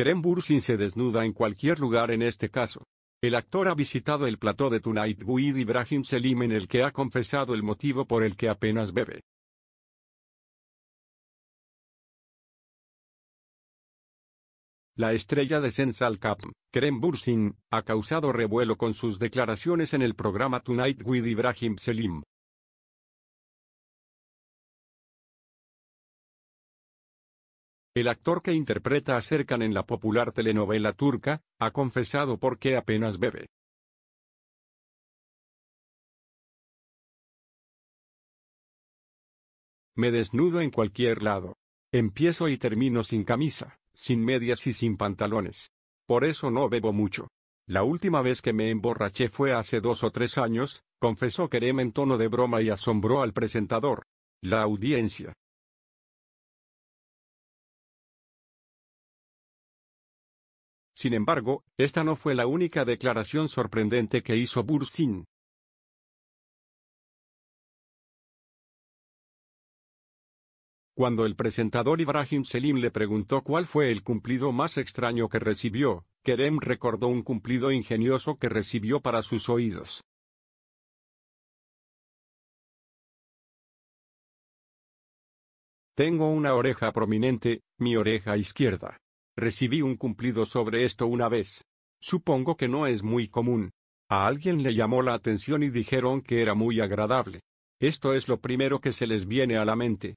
Keren Bursin se desnuda en cualquier lugar en este caso. El actor ha visitado el plató de Tonight with Ibrahim Selim en el que ha confesado el motivo por el que apenas bebe. La estrella de Sensal Cap, Keren Bursin, ha causado revuelo con sus declaraciones en el programa Tonight with Ibrahim Selim, el actor que interpreta a Serkan en la popular telenovela turca, ha confesado por qué apenas bebe. Me desnudo en cualquier lado. Empiezo y termino sin camisa, sin medias y sin pantalones. Por eso no bebo mucho. La última vez que me emborraché fue hace dos o tres años, confesó Kerem en tono de broma y asombró al presentador. La audiencia, Sin embargo, esta no fue la única declaración sorprendente que hizo Bursin. Cuando el presentador Ibrahim Selim le preguntó cuál fue el cumplido más extraño que recibió, Kerem recordó un cumplido ingenioso que recibió para sus oídos. Tengo una oreja prominente, mi oreja izquierda. Recibí un cumplido sobre esto una vez. Supongo que no es muy común. A alguien le llamó la atención y dijeron que era muy agradable. Esto es lo primero que se les viene a la mente.